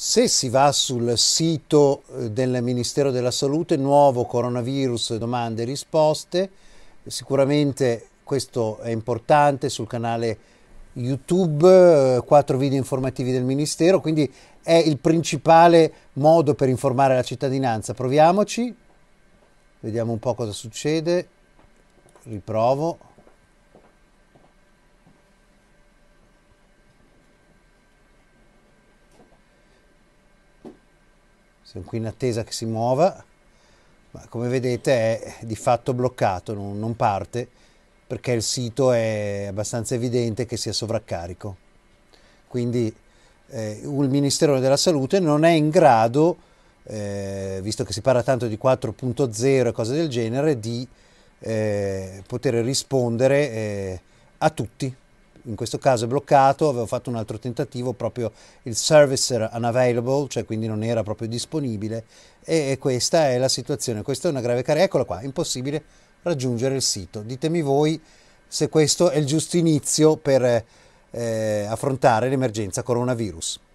Se si va sul sito eh, del Ministero della Salute, nuovo coronavirus, domande e risposte, sicuramente questo è importante sul canale YouTube, eh, quattro video informativi del Ministero, quindi è il principale modo per informare la cittadinanza. Proviamoci, vediamo un po' cosa succede, riprovo. siamo qui in attesa che si muova, ma come vedete è di fatto bloccato, non, non parte perché il sito è abbastanza evidente che sia sovraccarico. Quindi eh, il Ministero della Salute non è in grado, eh, visto che si parla tanto di 4.0 e cose del genere, di eh, poter rispondere eh, a tutti in questo caso è bloccato, avevo fatto un altro tentativo, proprio il servicer unavailable, cioè quindi non era proprio disponibile e, e questa è la situazione, questa è una grave carenza, eccola qua, impossibile raggiungere il sito. Ditemi voi se questo è il giusto inizio per eh, affrontare l'emergenza coronavirus.